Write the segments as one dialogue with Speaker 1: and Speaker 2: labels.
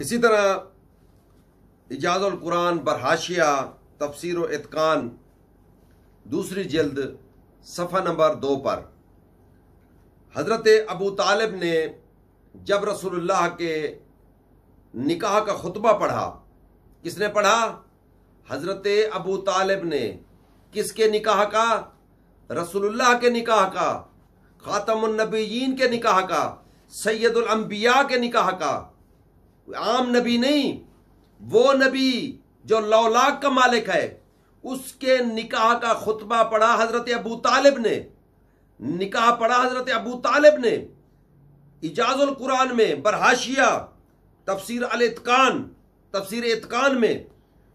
Speaker 1: इसी तरह इजाज़ुल कुरान बरहाशिया तफसर इतकान दूसरी जल्द सफ़ा नंबर दो पर हज़रत अबू तालिब ने जब रसूलुल्लाह के निकाह का खुतबा पढ़ा किसने पढ़ा हज़रत अबू तालिब ने किसके निकाह का रसूलुल्लाह के निकाह का खातमनबीन के निकाह का सैदुलम्बिया के निकाह का आम नबी नहीं वो नबी जो लौलाक का मालिक है उसके निकाह का खुतबा पढ़ा हजरत अबू तालिब ने निकाह पढ़ा हजरत अबू तालिब ने इजाजुल कुरान में बरहाशिया तफसीर अल इतकान तफसीर इतकान में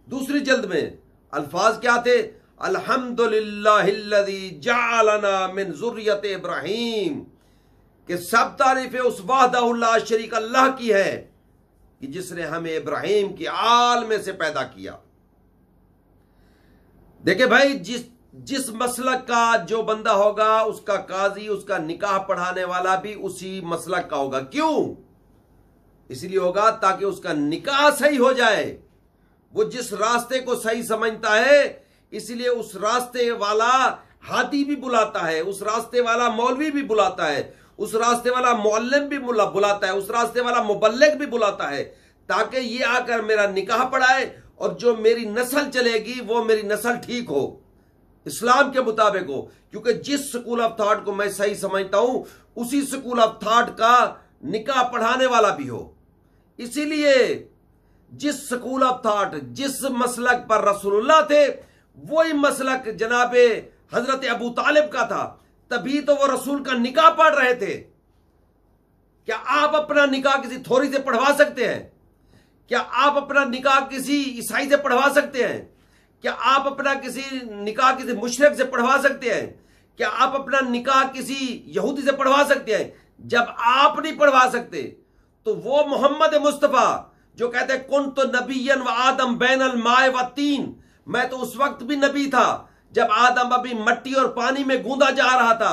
Speaker 1: दूसरी जल्द में अल्फाज क्या थे जुर्रियत इब्राहिम के सब तारीफ़ें उस वाहदा शरीक अल्लाह की है कि जिसने हमें इब्राहिम की आल में से पैदा किया देखे भाई जिस जिस मसलक का जो बंदा होगा उसका काजी उसका निकाह पढ़ाने वाला भी उसी मसलक का होगा क्यों इसलिए होगा ताकि उसका निकाह सही हो जाए वो जिस रास्ते को सही समझता है इसलिए उस रास्ते वाला हाथी भी बुलाता है उस रास्ते वाला मौलवी भी बुलाता है उस रास्ते वाला मोलम भी बुलाता है उस रास्ते वाला मुबलक भी बुलाता है ताकि ये आकर मेरा निकाह पढ़ाए और जो मेरी नस्ल चलेगी वो मेरी नस्ल ठीक हो इस्लाम के मुताबिक हो क्योंकि जिस स्कूल ऑफ थाट को मैं सही समझता हूं उसी स्कूल ऑफ थाट का निकाह पढ़ाने वाला भी हो इसीलिए जिस स्कूल ऑफ थाट जिस मसलक पर रसूलुल्लाह थे वही मसलक जनाब हजरत अबू तालिब का था तभी तो वो रसूल का निकाह पढ़ रहे थे क्या आप अपना निकाह किसी थोड़ी से पढ़वा सकते हैं क्या आप अपना निकाह किसी ईसाई से पढ़वा सकते हैं क्या आप अपना किसी निकाह किसी मुशरक से पढ़वा सकते हैं क्या आप अपना निकाह किसी यहूदी से पढ़वा सकते हैं जब आप नहीं पढ़वा सकते तो वो मोहम्मद मुस्तफ़ा जो कहते हैं कुन तो नबीन व आदम बैन अल माए व तीन मैं तो उस वक्त भी नबी था जब आदम अभी मट्टी और पानी में गूंदा जा रहा था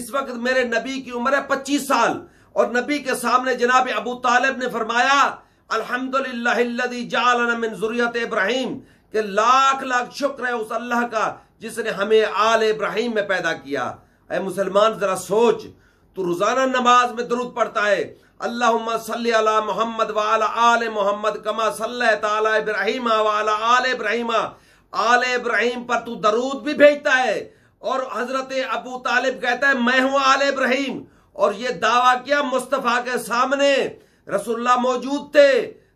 Speaker 1: इस वक्त मेरे नबी की उम्र है पच्चीस साल और नबी के सामने जनाब अबू तालिब ने फरमाया अलहमदुल्लात इब्राहिम के लाख लाख शुक्र है उस अल्लाह का जिसने हमें आल इब्राहिम में पैदा किया अरे मुसलमान जरा सोच तू रोजाना नमाज में दरुद पड़ता है अल्लाह सल मोहम्मद वाल आल मोहम्मद कमा सल तला वाल आल इब्राहिमा आल इब्राहिम पर तू दरूद भी भेजता है और हजरत अबू तालिब कहता है मैं हूं आल इब्राहिम और ये दावा किया मुस्तफ़ा के सामने रसुल्ला मौजूद थे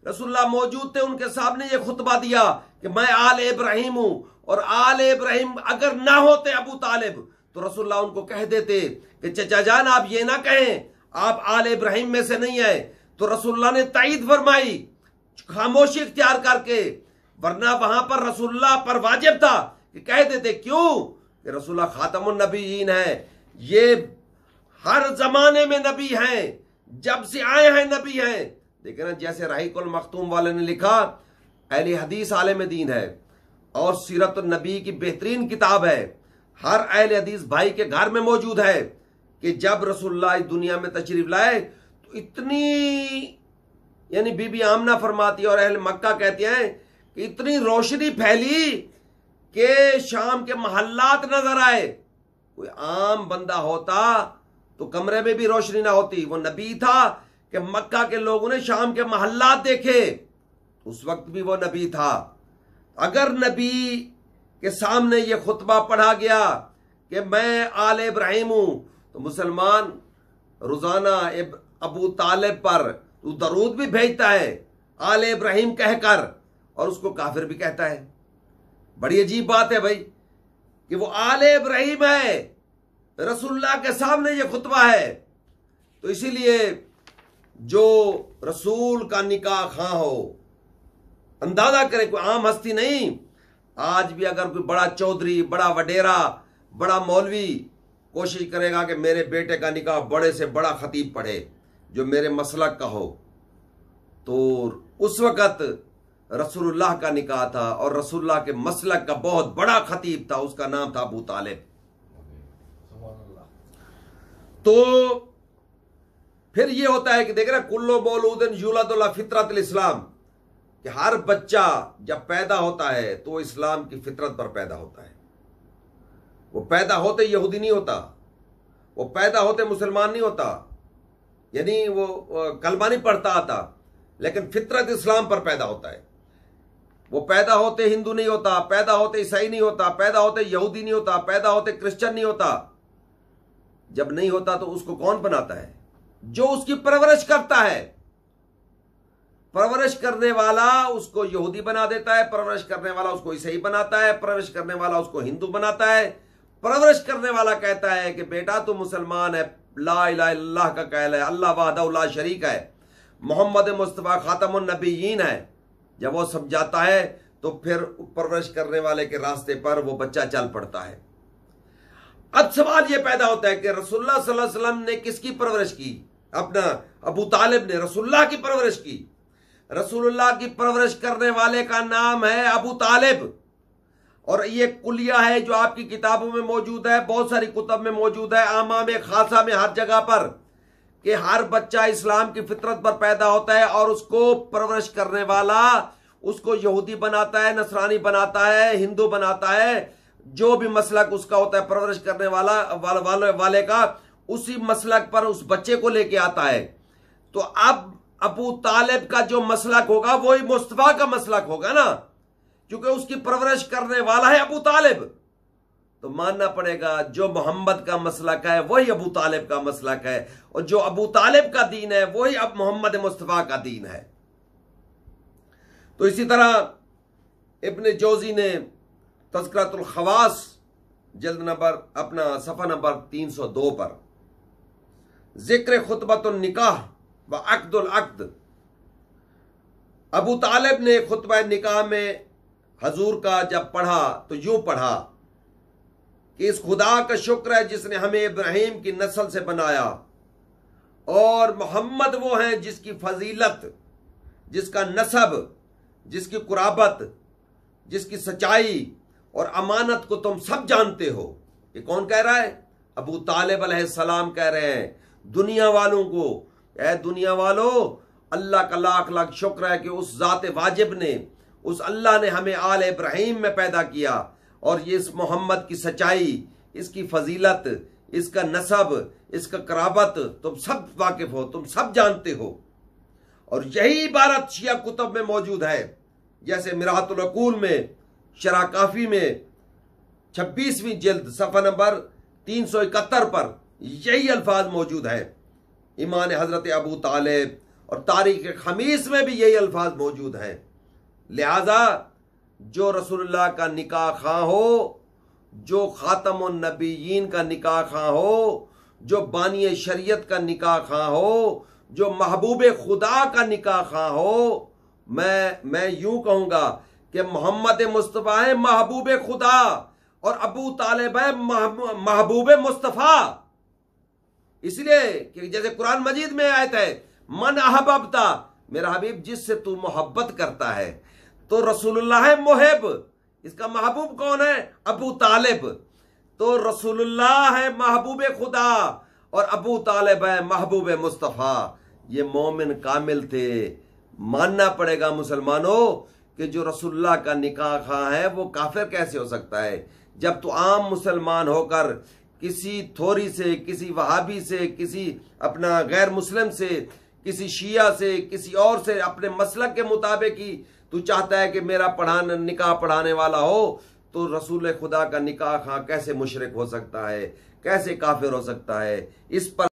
Speaker 1: रसुल्ला मौजूद थे उनके सामने ये खुतबा दिया कि मैं आल इब्राहिम हूं और आल इब्राहिम अगर ना होते अबू तालिब तो रसुल्ला उनको कह देते कि चचा जान आप ये ना कहें आप आल इब्राहिम में से नहीं आए तो रसुल्ला ने तईद फरमाई खामोशी इख्तियार करके वरना वहां पर रसुल्ला पर वाजिब था कि कह देते क्यों कि रसुल्ला खातम नबीन है ये हर जमाने में नबी हैं जब से आए हैं नबी हैं देखे ना जैसे राहीकुल मखतूम वाले ने लिखा अहल हदीस आलम दीन है और सीरत नबी की बेहतरीन किताब है हर अहल हदीस भाई के घर में मौजूद है कि जब रसुल्ला इस दुनिया में तशरीफ लाए तो इतनी यानी बीबी आमना फरमाती है और अहल मक्का कहते हैं इतनी रोशनी फैली कि शाम के महल्लात नजर आए कोई आम बंदा होता तो कमरे में भी रोशनी ना होती वो नबी था कि मक्का के लोगों ने शाम के महल्लात देखे उस वक्त भी वो नबी था अगर नबी के सामने ये खुतबा पढ़ा गया कि मैं आल इब्राहिम हूं तो मुसलमान रोज़ाना अबू तालिब पर दरूद भी भेजता है आल इब्राहिम कहकर और उसको काफिर भी कहता है बड़ी अजीब बात है भाई कि वो आले इब्राहिम है रसुल्ला के सामने ये खुतबा है तो इसीलिए जो रसूल का निकाह खां हो अंदाजा करें कोई आम हस्ती नहीं आज भी अगर कोई बड़ा चौधरी बड़ा वडेरा बड़ा मौलवी कोशिश करेगा कि मेरे बेटे का निकाह बड़े से बड़ा खतीब पढ़े जो मेरे मसलक का हो तो उस वक़्त रसूलुल्लाह का निकाह था और रसूलुल्लाह के मसलक का बहुत बड़ा खतीब था उसका नाम था अबू तालिब तो फिर यह होता है कि देख रहे कुल्लो मौलूदन यूलादुल्ला फितरत इस्लाम कि हर बच्चा जब पैदा होता है तो इस्लाम की फितरत पर पैदा होता है वो पैदा होते यहूदी नहीं होता वो पैदा होते मुसलमान नहीं होता यानी वो कलमा नहीं पढ़ता आता लेकिन फितरत इस्लाम पर पैदा होता है वो पैदा होते हिंदू नहीं होता पैदा होते ईसाई नहीं होता पैदा होते यहूदी नहीं होता पैदा होते क्रिश्चियन नहीं होता जब नहीं होता तो उसको कौन बनाता है जो उसकी परवरिश करता है परवरिश करने वाला उसको यहूदी बना देता है परवरिश करने वाला उसको ईसाई बनाता है परवरिश करने वाला उसको हिंदू बनाता है परवरिश करने वाला कहता है कि बेटा तू मुसलमान है ला इला का कहला है अल्लाह वादा शरीक है मोहम्मद मुस्तफ़ा खातमनबीन है जब वो सब जाता है तो फिर परवरिश करने वाले के रास्ते पर वो बच्चा चल पड़ता है अब सवाल ये पैदा होता है कि रसुल्ला वसल्लम ने किसकी परवरिश की अपना अबू तालिब ने रसुल्ला की परवरिश की रसुल्ला की परवरिश करने वाले का नाम है अबू तालिब और ये कुलिया है जो आपकी किताबों में मौजूद है बहुत सारी कुतब में मौजूद है आमा में खासा में हर जगह पर कि हर बच्चा इस्लाम की फितरत पर पैदा होता है और उसको परवरिश करने वाला उसको यहूदी बनाता है नसरानी बनाता है हिंदू बनाता है जो भी मसलक उसका होता है परवरिश करने वाला वाल, वाल, वाले का उसी मसलक पर उस बच्चे को लेके आता है तो अब अबू तालिब का जो मसलक होगा वही मुस्तफ़ा का मसलक होगा ना क्योंकि उसकी परवरिश करने वाला है अबू तालिब तो मानना पड़ेगा जो मोहम्मद का मसला का है वही अबू तालिब का मसला का है और जो अबू तालिब का दीन है वही अब मोहम्मद मुस्तफ़ा का दीन है तो इसी तरह इबन जोजी ने तस्करतुलखवास जल्द नंबर अपना सफ़ा नंबर 302 पर जिक्र निकाह व अकदुल अकद अबू तालिब ने खुतब निकाह में हजूर का जब पढ़ा तो यूं पढ़ा कि इस खुदा का शुक्र है जिसने हमें इब्राहिम की नस्ल से बनाया और मोहम्मद वो हैं जिसकी फजीलत जिसका नसब जिसकी कुराबत जिसकी सच्चाई और अमानत को तुम सब जानते हो ये कौन कह रहा है अबू तालिब सलाम कह रहे हैं दुनिया वालों को ऐ दुनिया वालों अल्लाह का लाख लाख शुक्र है कि उस ज़ात वाजिब ने उस अल्लाह ने हमें आल इब्राहिम में पैदा किया और ये इस मोहम्मद की सच्चाई इसकी फजीलत इसका नसब इसका कराबत तुम सब वाकिफ हो तुम सब जानते हो और यही इबारत शिया कुतब में मौजूद है जैसे मिरातुलकूल में शराकाफ़ी में छब्बीसवीं जल्द सफ़ा नंबर तीन सौ इकहत्तर पर यही अल्फाज मौजूद है ईमान हज़रत अबू तालेब और तारीख खमीस में भी यही अल्फाज मौजूद हैं लिहाजा जो रसुल्ला का निका खां हो जो ख़ातम नबीन का निका खां हो जो बानिय शरीयत का निका खां हो जो महबूब खुदा का निका खां हो मैं मैं यूं कहूंगा कि मोहम्मद मुस्तफ़ा है महबूब खुदा और अबू तालिब है महबूब मुस्तफ़ा इसलिए कि जैसे कुरान मजीद में आए थे मन अहबता मेरा हबीब जिससे तू मोहब्बत करता है तो रसूलुल्लाह है मोहब इसका महबूब कौन है अबू तालिब तो रसूलुल्लाह है महबूब खुदा और अबू तालिब है महबूब मुस्तफ़ा ये मोमिन कामिल थे मानना पड़ेगा मुसलमानों कि जो रसुल्ला का निकाह खां है वो काफिर कैसे हो सकता है जब तो आम मुसलमान होकर किसी थोरी से किसी वहाबी से किसी अपना गैर मुस्लिम से किसी शिया से किसी और से अपने मसलक के मुताबिक ही तू चाहता है कि मेरा पढ़ाना निकाह पढ़ाने वाला हो तो रसूल खुदा का निकाह खां कैसे मुशरक हो सकता है कैसे काफिर हो सकता है इस पर